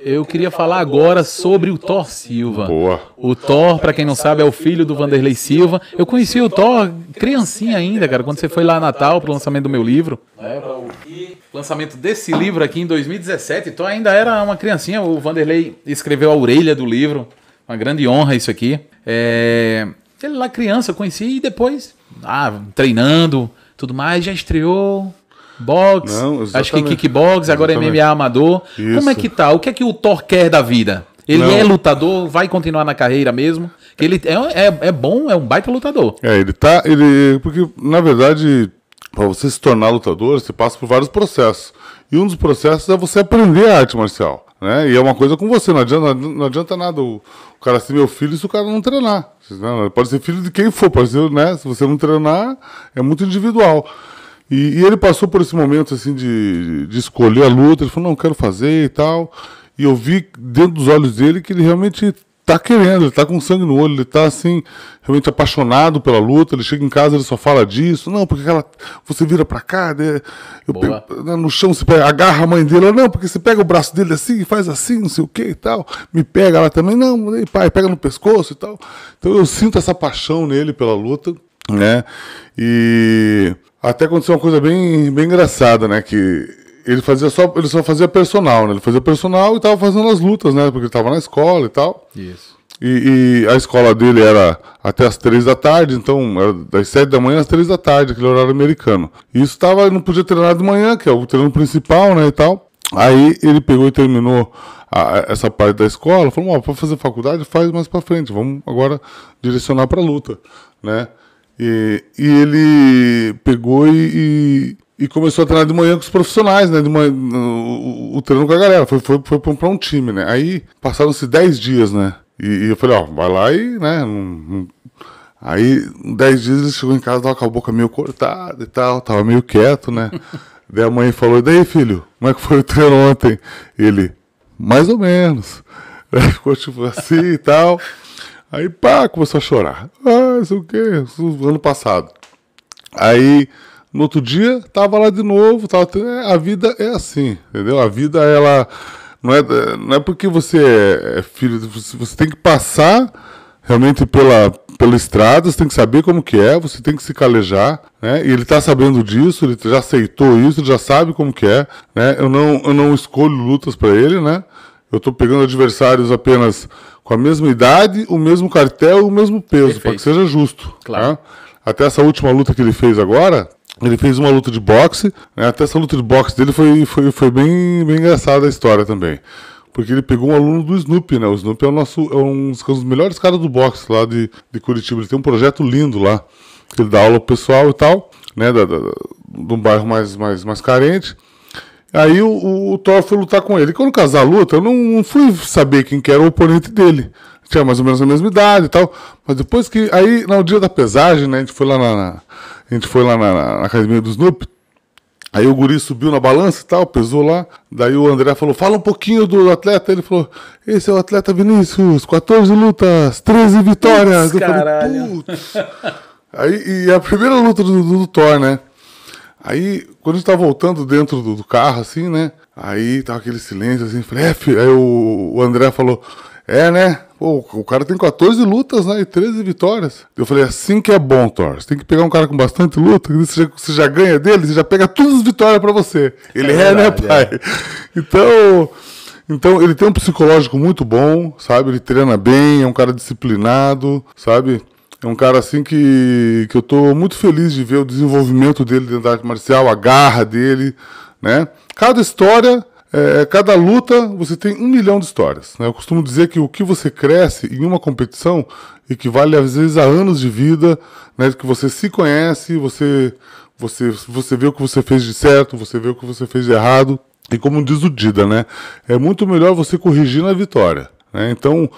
Eu queria falar agora sobre o Thor Silva. Boa. O Thor, para quem não sabe, é o filho do Vanderlei Silva. Eu conheci o Thor criancinha ainda, cara, quando você foi lá a Natal pro lançamento do meu livro. É, o lançamento desse livro aqui em 2017. Então ainda era uma criancinha. O Vanderlei escreveu a orelha do livro. Uma grande honra isso aqui. É... Ele lá criança eu conheci e depois, ah, treinando, tudo mais, já estreou box, Não, acho que kickbox, agora é exatamente. MMA amador. Isso. Como é que tá? O que é que o Thor quer da vida? Ele Não. é lutador, vai continuar na carreira mesmo? Ele é, é, é bom, é um baita lutador. É, ele tá. Ele, porque, na verdade, para você se tornar lutador, você passa por vários processos. E um dos processos é você aprender a arte marcial. Né? E é uma coisa com você, não adianta, não adianta nada o, o cara ser meu filho se o cara não treinar. Pode ser filho de quem for, pode ser, né? Se você não treinar, é muito individual. E, e, ele passou por esse momento assim de, de escolher a luta, ele falou, não, quero fazer e tal. E eu vi dentro dos olhos dele que ele realmente tá querendo, ele tá com sangue no olho, ele tá assim, realmente apaixonado pela luta, ele chega em casa, ele só fala disso, não, porque ela, você vira pra cá, né, pego, né, no chão, você pega, agarra a mãe dele, não, porque você pega o braço dele assim, faz assim, não sei o que e tal, me pega lá também, não, pai, pega no pescoço e tal, então eu sinto essa paixão nele pela luta, né? E até aconteceu uma coisa bem, bem engraçada, né? Que ele fazia só, ele só fazia personal, né? Ele fazia personal e tava fazendo as lutas, né? Porque ele tava na escola e tal. Isso. E, e a escola dele era até as três da tarde, então era das sete da manhã às três da tarde, aquele horário americano. E isso tava, não podia treinar de manhã, que é o treino principal, né, e tal. Aí ele pegou e terminou a, essa parte da escola, falou, ó, pra fazer faculdade faz mais pra frente, vamos agora direcionar pra luta, né? E, e ele pegou e, e, começou a treinar de manhã com os profissionais, né? De manhã, o, o, treino com a galera. Foi, foi, foi pra um time, né? Aí passaram-se 10 dias, né? E, e, eu falei, ó, vai lá e, né? aí, 10 dias ele chegou em casa, tava com a boca meio cortada e tal, tava meio quieto, né? daí a mãe falou, e daí, filho, como é que foi o treino ontem? Ele, mais ou menos. Daí ficou tipo assim e tal. Aí, pá, começou a chorar. Ah, sei o quê, ano passado. Aí, no outro dia, tava lá de novo. Tava, é, a vida é assim, entendeu? A vida, ela. Não é, não é porque você é filho. Você tem que passar realmente pela, pela estrada, você tem que saber como que é, você tem que se calejar, né? E ele tá sabendo disso, ele já aceitou isso, ele já sabe como que é, né? Eu não, eu não escolho lutas para ele, né? Eu estou pegando adversários apenas com a mesma idade, o mesmo cartel e o mesmo peso, para que seja justo. Claro. Né? Até essa última luta que ele fez agora, ele fez uma luta de boxe, né? até essa luta de boxe dele foi, foi, foi bem, bem engraçada a história também. Porque ele pegou um aluno do Snoopy, né? O Snoopy é, o nosso, é um dos melhores caras do boxe lá de, de Curitiba. Ele tem um projeto lindo lá. Ele dá aula pro pessoal e tal, né? Da, de um bairro mais, mais, mais carente. Aí o, o, o, Thor foi lutar com ele. Quando o casal luta, eu não, fui saber quem que era o oponente dele. Tinha mais ou menos a mesma idade e tal. Mas depois que. Aí, no dia da pesagem, né? A gente foi lá na. na a gente foi lá na, na, na academia do Snoop. Aí o guri subiu na balança e tal, pesou lá. Daí o André falou: fala um pouquinho do atleta. Ele falou: esse é o atleta Vinícius, 14 lutas, 13 vitórias. Putz, eu caralho. falei, putz. Aí, e a primeira luta do, do, do Thor, né? Aí, quando a gente tá voltando dentro do, do carro, assim, né? Aí tava tá aquele silêncio, assim, falei, é, filho. aí o, o André falou, é, né? Pô, o cara tem 14 lutas, né? E 13 vitórias. Eu falei, assim que é bom, Thor. Você tem que pegar um cara com bastante luta, você já, você já ganha dele, você já pega todas as vitórias para você. Ele é, é verdade, né, pai? É. Então, então, ele tem um psicológico muito bom, sabe? Ele treina bem, é um cara disciplinado, sabe? É um cara assim que, que eu estou muito feliz de ver o desenvolvimento dele dentro da arte marcial, a garra dele, né? Cada história, é, cada luta, você tem um milhão de histórias. Né? Eu costumo dizer que o que você cresce em uma competição equivale às vezes a anos de vida, né? Que você se conhece, você você você vê o que você fez de certo, você vê o que você fez de errado. E como diz o Dida, né? É muito melhor você corrigir na vitória. Né? Então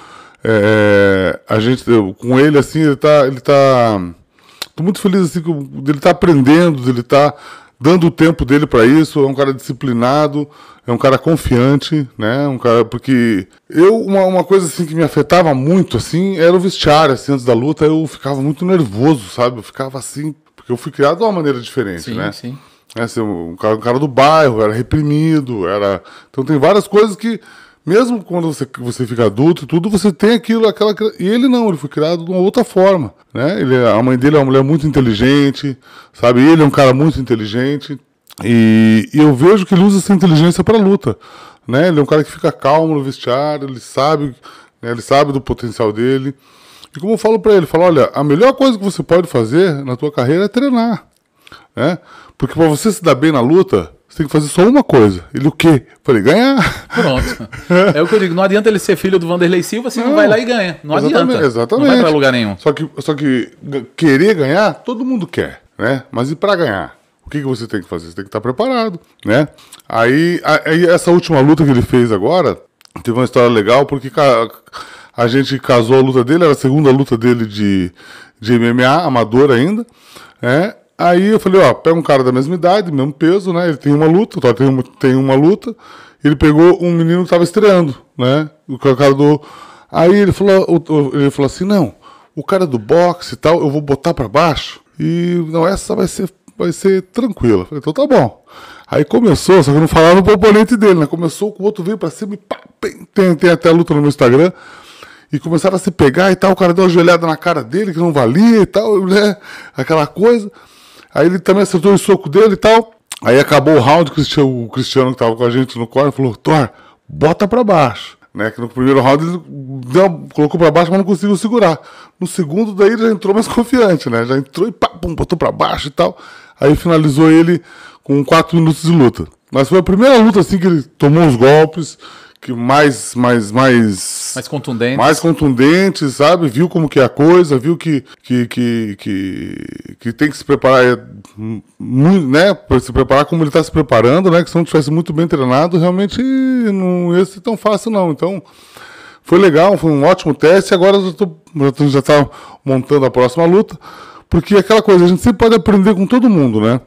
é, é, a gente, com ele, assim, ele tá. Ele tá tô muito feliz, assim, que ele tá aprendendo, ele tá dando o tempo dele para isso, é um cara disciplinado, é um cara confiante, né? Um cara porque eu uma, uma coisa assim que me afetava muito assim, era o vestiário, assim, antes da luta, eu ficava muito nervoso, sabe? Eu ficava assim, porque eu fui criado de uma maneira diferente, sim, né? Sim, É, assim, um cara, um cara do bairro, era reprimido, era Então tem várias coisas que mesmo quando você, você fica adulto e tudo, você tem aquilo, aquela. E ele não, ele foi criado de uma outra forma. Né? Ele, é, a mãe dele é uma mulher muito inteligente, sabe? Ele é um cara muito inteligente. E, e eu vejo que ele usa essa inteligência para luta. Né? Ele é um cara que fica calmo no vestiário, ele sabe, né? ele sabe do potencial dele. E como eu falo para ele, falo, olha, a melhor coisa que você pode fazer na tua carreira é treinar, né? Porque para você se dar bem na luta, você tem que fazer só uma coisa. Ele o quê? Falei, ganhar. Pronto. É o que eu digo, não adianta ele ser filho do Vanderlei Silva se não, não vai lá e ganha. Não exatamente, adianta. Exatamente. Não vai pra lugar nenhum. Só que, só que querer ganhar, todo mundo quer, né? Mas e para ganhar? O que, que você tem que fazer? Você tem que estar tá preparado, né? Aí, aí essa última luta que ele fez agora, teve uma história legal, porque a gente casou a luta dele, era a segunda luta dele de, de MMA, amador ainda, né? Aí eu falei, ó, pega um cara da mesma idade, mesmo peso, né? Ele tem uma luta, tá, tem, uma, tem uma luta. Ele pegou um menino que tava estreando, né? O cara do. Aí ele falou, ele falou assim, não, o cara do boxe e tal, eu vou botar para baixo. E não, essa vai ser, vai ser tranquila. Falei, então tá bom. Aí começou, só que não falava pro oponente dele, né? Começou, o outro veio pra cima e pá, tem, tem até a luta no meu Instagram e começaram a se pegar e tal. O cara deu uma joelhada na cara dele, que não valia e tal, né? Aquela coisa. Aí ele também acertou o soco dele e tal. Aí acabou o round, o Cristiano que tava com a gente no corner falou, Thor, bota pra baixo. Né, que no primeiro round ele deu, colocou para baixo, mas não conseguiu segurar. No segundo, daí ele já entrou mais confiante, né? Já entrou e pá, pum, botou para baixo e tal. Aí finalizou ele com 4 minutos de luta. Mas foi a primeira luta assim que ele tomou os golpes, que mais, mais, mais... Mais contundentes. Mais sabe? Viu como que é a coisa, viu que, que, que, que, que tem que se preparar, é, né? Para se preparar como ele está se preparando, né? Que se não tivesse muito bem treinado, realmente não ia ser tão fácil, não. Então, foi legal, foi um ótimo teste. Agora eu tô, já está montando a próxima luta. Porque é aquela coisa, a gente sempre pode aprender com todo mundo, né?